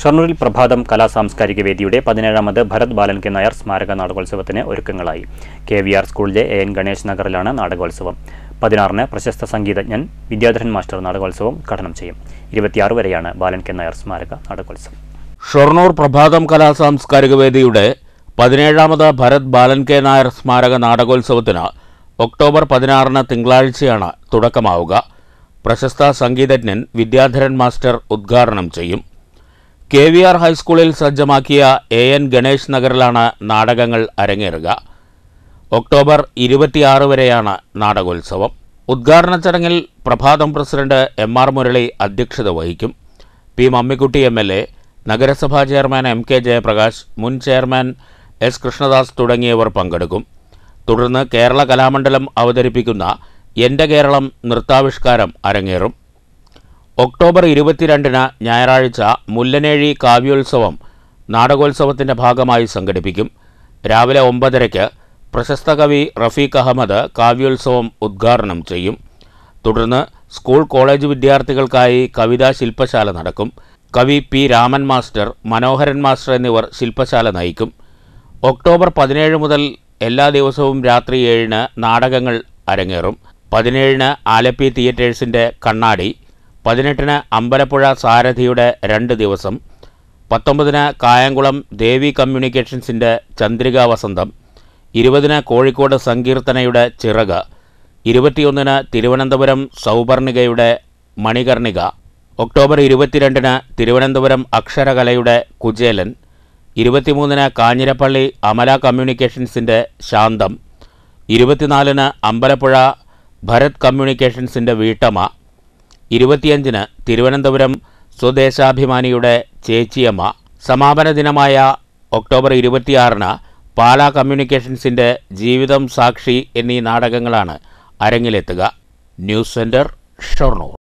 ഷൊർണൂരിൽ പ്രഭാതം കലാ സാംസ്കാരിക വേദിയുടെ പതിനേഴാമത് ഭരത് ബാലൻ കെ നായർ സ്മാരക നാടകോത്സവത്തിന് ഒരുക്കങ്ങളായി കെ വി ആർ സ്കൂളിലെ എ എൻ ഗണേഷ് നഗറിലാണ് നാടകോത്സവം പതിനാറിന് പ്രശസ്ത സംഗീതജ്ഞൻ വിദ്യാധരൻ മാസ്റ്റർ നാടകോത്സവം ഉദ്ഘാടനം ചെയ്യും ഇരുപത്തിയാറ് വരെയാണ് ബാലൻ കെ നായർ സ്മാരക നാടകോത്സവം ഷൊർണൂർ പ്രഭാതം കലാ സാംസ്കാരിക വേദിയുടെ പതിനേഴാമത് ഭരത് ബാലൻ കെ നായർ സ്മാരക നാടകോത്സവത്തിന് ഒക്ടോബർ പതിനാറിന് തിങ്കളാഴ്ചയാണ് തുടക്കമാവുക പ്രശസ്ത സംഗീതജ്ഞൻ വിദ്യാധരൻ മാസ്റ്റർ ഉദ്ഘാടനം ചെയ്യും കെ വി ആർ ഹൈസ്കൂളിൽ സജ്ജമാക്കിയ എ എൻ ഗണേഷ് നഗറിലാണ് നാടകങ്ങൾ അരങ്ങേറുക ഒക്ടോബർ ഇരുപത്തിയാറ് വരെയാണ് നാടകോത്സവം ഉദ്ഘാടന ചടങ്ങിൽ പ്രഭാതം പ്രസിഡന്റ് എം ആർ മുരളി അധ്യക്ഷത വഹിക്കും P Mammikutty M L A നഗരസഭാ ചെയർമാൻ എം കെ ജയപ്രകാശ് മുൻ ചെയർമാൻ എസ് കൃഷ്ണദാസ് തുടങ്ങിയവർ പങ്കെടുക്കും തുടർന്ന് കേരള കലാമണ്ഡലം അവതരിപ്പിക്കുന്ന എന്റെ കേരളം നൃത്താവിഷ്കാരം അരങ്ങേറും ഒക്ടോബർ ഇരുപത്തിരണ്ടിന് ഞായറാഴ്ച മുല്ലനേഴി കാവ്യോത്സവം നാടകോത്സവത്തിൻ്റെ ഭാഗമായി സംഘടിപ്പിക്കും രാവിലെ ഒമ്പതരയ്ക്ക് പ്രശസ്ത കവി റഫീഖ് അഹമ്മദ് കാവ്യോത്സവം ഉദ്ഘാടനം ചെയ്യും തുടർന്ന് സ്കൂൾ കോളേജ് വിദ്യാർത്ഥികൾക്കായി കവിതാ ശില്പശാല നടക്കും കവി P Raman master Manoharan master എന്നിവർ ശില്പശാല നയിക്കും ഒക്ടോബർ പതിനേഴ് മുതൽ എല്ലാ ദിവസവും രാത്രി ഏഴിന് നാടകങ്ങൾ അരങ്ങേറും പതിനേഴിന് ആലപ്പി തിയേറ്റേഴ്സിൻ്റെ കണ്ണാടി പതിനെട്ടിന് അമ്പലപ്പുഴ സാരഥിയുടെ രണ്ട് ദിവസം പത്തൊമ്പതിന് കായംകുളം ദേവി കമ്മ്യൂണിക്കേഷൻസിൻ്റെ ചന്ദ്രികാ വസന്തം ഇരുപതിന് കോഴിക്കോട് സങ്കീർത്തനയുടെ ചിറക് ഇരുപത്തിയൊന്നിന് തിരുവനന്തപുരം സൗപർണികയുടെ മണികർണിക ഒക്ടോബർ ഇരുപത്തിരണ്ടിന് തിരുവനന്തപുരം അക്ഷരകലയുടെ കുചേലൻ ഇരുപത്തിമൂന്നിന് കാഞ്ഞിരപ്പള്ളി അമല കമ്മ്യൂണിക്കേഷൻസിൻ്റെ ശാന്തം ഇരുപത്തിനാലിന് അമ്പലപ്പുഴ ഭരത് കമ്മ്യൂണിക്കേഷൻസിൻ്റെ വീട്ടമ്മ ഇരുപത്തിയഞ്ചിന് തിരുവനന്തപുരം സ്വദേശാഭിമാനിയുടെ ചേച്ചിയമ്മ സമാപന ദിനമായ ഒക്ടോബർ ഇരുപത്തിയാറിന് പാലാ കമ്മ്യൂണിക്കേഷൻസിൻ്റെ ജീവിതം സാക്ഷി എന്നീ നാടകങ്ങളാണ് അരങ്ങിലെത്തുക ന്യൂസ് സെൻറ്റർ ഷൊർണൂർ